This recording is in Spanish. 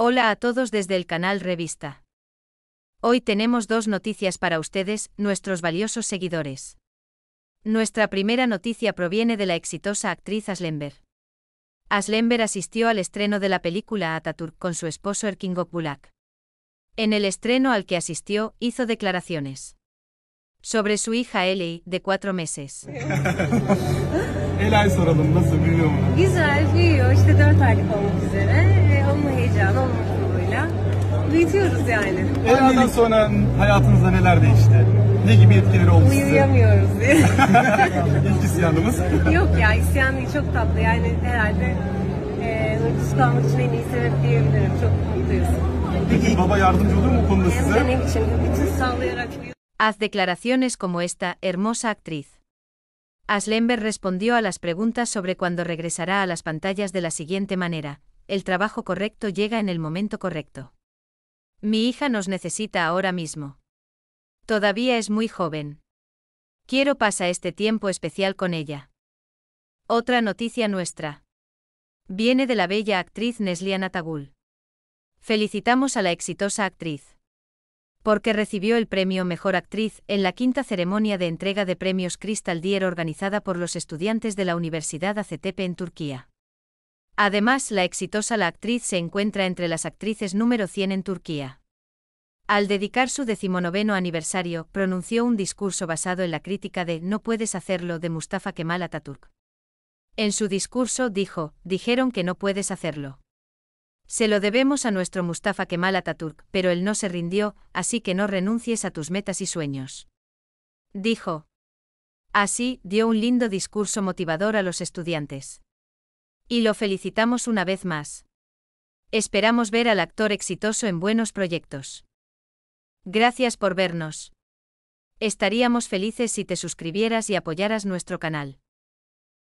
Hola a todos desde el canal Revista. Hoy tenemos dos noticias para ustedes, nuestros valiosos seguidores. Nuestra primera noticia proviene de la exitosa actriz Aslember. Aslember asistió al estreno de la película Ataturk con su esposo Erkin Bulak. En el estreno al que asistió, hizo declaraciones sobre su hija Eli, de cuatro meses. olma heyecanı, olma mutluluğuyla büyütüyoruz yani. 10 yıl sonra hayatınızda neler değişti? Ne gibi etkileri oldu size? Uyuyamıyoruz diye. İlk isyanımız. Yok ya isyan değil çok tatlı yani herhalde e, uykusuz kalmak için en iyi sebep diyebilirim. Çok mutluyuz. Peki baba yardımcı olur mu konuda size? Hem benim için bütün sağlayarak Haz declaraciones como esta, hermosa actriz. Aslenberg respondió a las preguntas sobre cuándo regresará a las pantallas de la siguiente manera el trabajo correcto llega en el momento correcto. Mi hija nos necesita ahora mismo. Todavía es muy joven. Quiero pasar este tiempo especial con ella. Otra noticia nuestra. Viene de la bella actriz Nesliana Tagul. Felicitamos a la exitosa actriz. Porque recibió el premio Mejor Actriz en la quinta ceremonia de entrega de premios Crystal Dier organizada por los estudiantes de la Universidad ACTP en Turquía. Además, la exitosa la actriz se encuentra entre las actrices número 100 en Turquía. Al dedicar su decimonoveno aniversario, pronunció un discurso basado en la crítica de No puedes hacerlo de Mustafa Kemal Atatürk. En su discurso dijo, dijeron que no puedes hacerlo. Se lo debemos a nuestro Mustafa Kemal Atatürk, pero él no se rindió, así que no renuncies a tus metas y sueños. Dijo. Así, dio un lindo discurso motivador a los estudiantes. Y lo felicitamos una vez más. Esperamos ver al actor exitoso en buenos proyectos. Gracias por vernos. Estaríamos felices si te suscribieras y apoyaras nuestro canal.